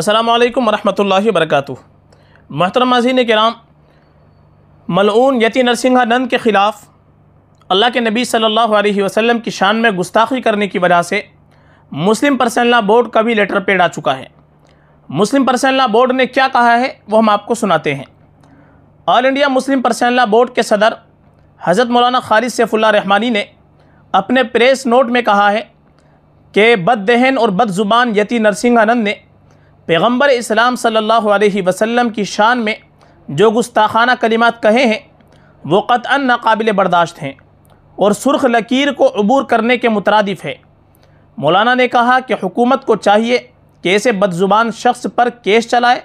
السلام علیکم ورحمۃ اللہ وبرکاتہ محترم مزین کرام ملعون یتی نرسنگھا نند کے خلاف اللہ کے نبی صلی اللہ علیہ وسلم کی شان میں گستاخی کرنے کی وجہ سے مسلم پرسنلہ بورڈ کا بھی لیٹر پیڈ آ چکا ہے مسلم پرسنلہ بورڈ نے کیا کہا ہے وہ ہم آپ کو سناتے ہیں آل انڈیا مسلم پرسنلا بورڈ کے صدر حضرت مولانا خالد سیف اللہ رحمانی نے اپنے پریس نوٹ میں کہا ہے کہ بد دہن اور بد زبان یتی نرسنگھا نند نے پیغمبر اسلام صلی اللہ علیہ وسلم کی شان میں جو گستاخانہ کلمات کہے ہیں وہ قطعا ناقابل برداشت ہیں اور سرخ لکیر کو عبور کرنے کے مترادف ہے مولانا نے کہا کہ حکومت کو چاہیے کہ ایسے بدزبان شخص پر کیس چلائے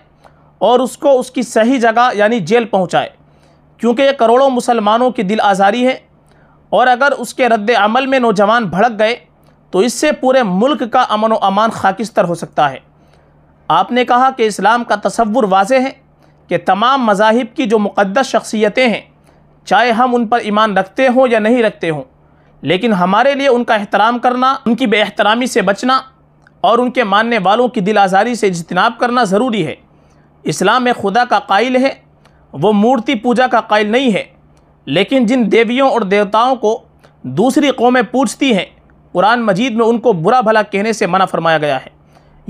اور اس کو اس کی صحیح جگہ یعنی جیل پہنچائے کیونکہ یہ کروڑوں مسلمانوں کی دل آزاری ہے اور اگر اس کے رد عمل میں نوجوان بھڑک گئے تو اس سے پورے ملک کا امن و امان خاکستر ہو سکتا ہے آپ نے کہا کہ اسلام کا تصور واضح ہے کہ تمام مذاہب کی جو مقدس شخصیتیں ہیں چاہے ہم ان پر ایمان رکھتے ہوں یا نہیں رکھتے ہوں لیکن ہمارے لیے ان کا احترام کرنا ان کی بے احترامی سے بچنا اور ان کے ماننے والوں کی دل آزاری سے اجتناب کرنا ضروری ہے اسلام میں خدا کا قائل ہے وہ مورتی پوجا کا قائل نہیں ہے لیکن جن دیویوں اور دیوتاؤں کو دوسری قومیں پوچھتی ہیں قرآن مجید میں ان کو برا بھلا کہنے سے منع فرمایا گیا ہے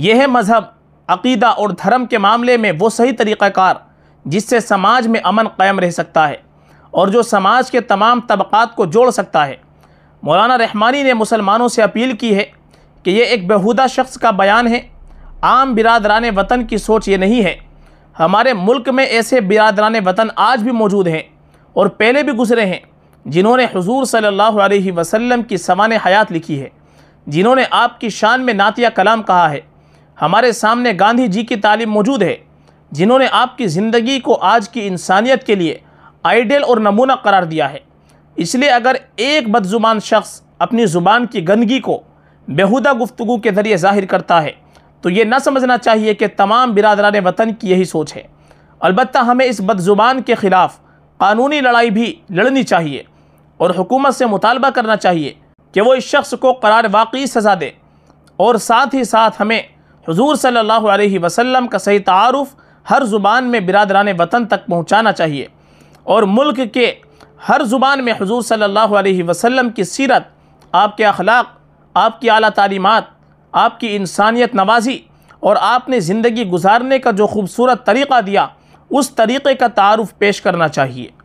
یہ ہے مذہب عقیدہ اور دھرم کے معاملے میں وہ صحیح طریقہ کار جس سے سماج میں امن قائم رہ سکتا ہے اور جو سماج کے تمام طبقات کو جوڑ سکتا ہے مولانا رحمانی نے مسلمانوں سے اپیل کی ہے کہ یہ ایک بہودہ شخص کا بیان ہے عام برادران وطن کی سوچ یہ نہیں ہے ہمارے ملک میں ایسے برادران وطن آج بھی موجود ہیں اور پہلے بھی گزرے ہیں جنہوں نے حضور صلی اللہ علیہ وسلم کی سوان حیات لکھی ہے جنہوں نے آپ کی شان میں نعتیہ کلام کہا ہے ہمارے سامنے گاندھی جی کی تعلیم موجود ہے جنہوں نے آپ کی زندگی کو آج کی انسانیت کے لیے آئیڈیل اور نمونہ قرار دیا ہے اس لیے اگر ایک بدزبان شخص اپنی زبان کی گندگی کو بہودہ گفتگو کے ذریعے ظاہر کرتا ہے تو یہ نہ سمجھنا چاہیے کہ تمام برادران وطن کی یہی سوچ ہے البتہ ہمیں اس بدزبان کے خلاف قانونی لڑائی بھی لڑنی چاہیے اور حکومت سے مطالبہ کرنا چاہیے کہ وہ اس شخص کو قرار واقعی سزا دے اور ساتھ ہی ساتھ ہمیں حضور صلی اللہ علیہ وسلم کا صحیح تعارف ہر زبان میں برادران وطن تک پہنچانا چاہیے اور ملک کے ہر زبان میں حضور صلی اللہ علیہ وسلم کی سیرت آپ کے اخلاق آپ کی اعلیٰ تعلیمات آپ کی انسانیت نوازی اور آپ نے زندگی گزارنے کا جو خوبصورت طریقہ دیا اس طریقے کا تعارف پیش کرنا چاہیے